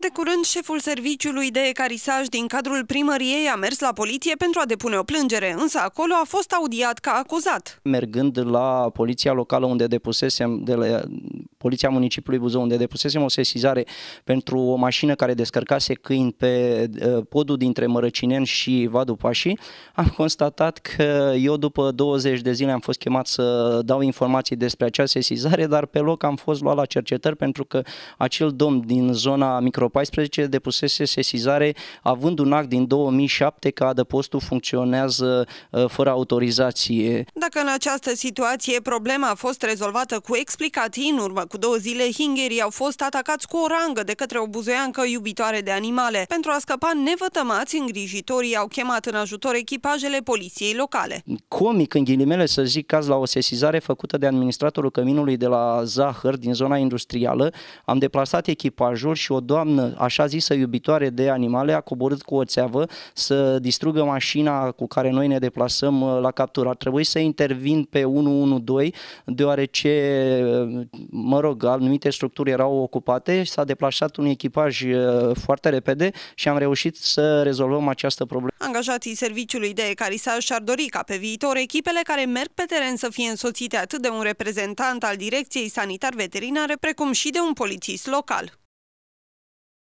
De curând, șeful serviciului de ecarisaj din cadrul primăriei a mers la poliție pentru a depune o plângere, însă acolo a fost audiat ca acuzat. Mergând la poliția locală unde depusesem de la, Poliția Municipiului Buzău, unde depusesem o sesizare pentru o mașină care descărcase câini pe eh, podul dintre Mărăcinen și Vadu Pașii, am constatat că eu după 20 de zile am fost chemat să dau informații despre acea sesizare, dar pe loc am fost luat la cercetări pentru că acel domn din zona micro 14 depusese sesizare având un act din 2007 că adăpostul funcționează eh, fără autorizație. Dacă în această situație problema a fost rezolvată cu explicații în urmă cu două zile, hingerii au fost atacați cu o rangă de către o buzoiancă iubitoare de animale. Pentru a scăpa nevătămați, îngrijitorii au chemat în ajutor echipajele poliției locale. Comic, în ghilimele, să zic, caz la o sesizare făcută de administratorul căminului de la Zahăr, din zona industrială, am deplasat echipajul și o doamnă, așa zisă iubitoare de animale, a coborât cu o țeavă să distrugă mașina cu care noi ne deplasăm uh, la captură. Ar trebui să intervin pe 112, deoarece uh, mă mă rog, anumite structuri erau ocupate și s-a deplasat un echipaj uh, foarte repede și am reușit să rezolvăm această problemă. Angajații serviciului de ecarisaj și-ar dori ca pe viitor echipele care merg pe teren să fie însoțite atât de un reprezentant al Direcției Sanitar Veterinare, precum și de un polițist local.